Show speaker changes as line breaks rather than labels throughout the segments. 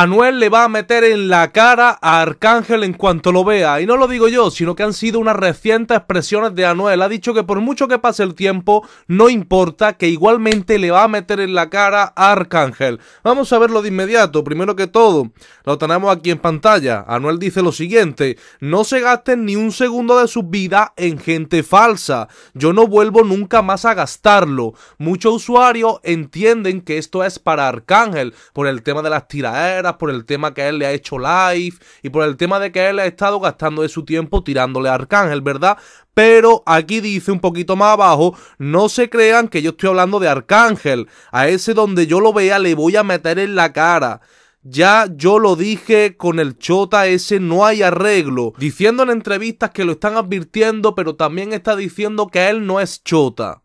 Anuel le va a meter en la cara a Arcángel en cuanto lo vea. Y no lo digo yo, sino que han sido unas recientes expresiones de Anuel. Ha dicho que por mucho que pase el tiempo, no importa, que igualmente le va a meter en la cara a Arcángel. Vamos a verlo de inmediato. Primero que todo, lo tenemos aquí en pantalla. Anuel dice lo siguiente, no se gasten ni un segundo de su vida en gente falsa. Yo no vuelvo nunca más a gastarlo. Muchos usuarios entienden que esto es para Arcángel por el tema de las tiraderas por el tema que él le ha hecho live y por el tema de que él ha estado gastando de su tiempo tirándole a Arcángel, ¿verdad? Pero aquí dice un poquito más abajo, no se crean que yo estoy hablando de Arcángel. A ese donde yo lo vea le voy a meter en la cara. Ya yo lo dije con el Chota ese no hay arreglo, diciendo en entrevistas que lo están advirtiendo, pero también está diciendo que él no es Chota.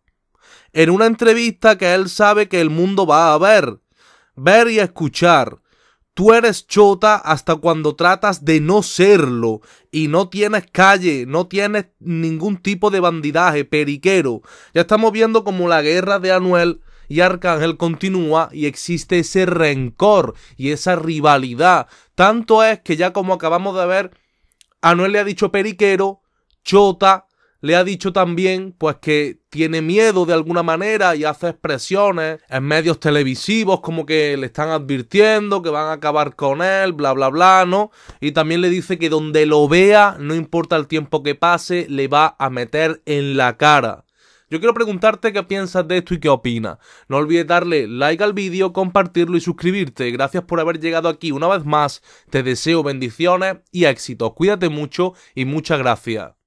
En una entrevista que él sabe que el mundo va a ver, ver y escuchar. Tú eres chota hasta cuando tratas de no serlo y no tienes calle, no tienes ningún tipo de bandidaje, periquero. Ya estamos viendo como la guerra de Anuel y Arcángel continúa y existe ese rencor y esa rivalidad. Tanto es que ya como acabamos de ver, Anuel le ha dicho periquero, chota, le ha dicho también pues que tiene miedo de alguna manera y hace expresiones en medios televisivos como que le están advirtiendo que van a acabar con él, bla bla bla, ¿no? Y también le dice que donde lo vea, no importa el tiempo que pase, le va a meter en la cara. Yo quiero preguntarte qué piensas de esto y qué opinas. No olvides darle like al vídeo, compartirlo y suscribirte. Gracias por haber llegado aquí una vez más. Te deseo bendiciones y éxitos. Cuídate mucho y muchas gracias.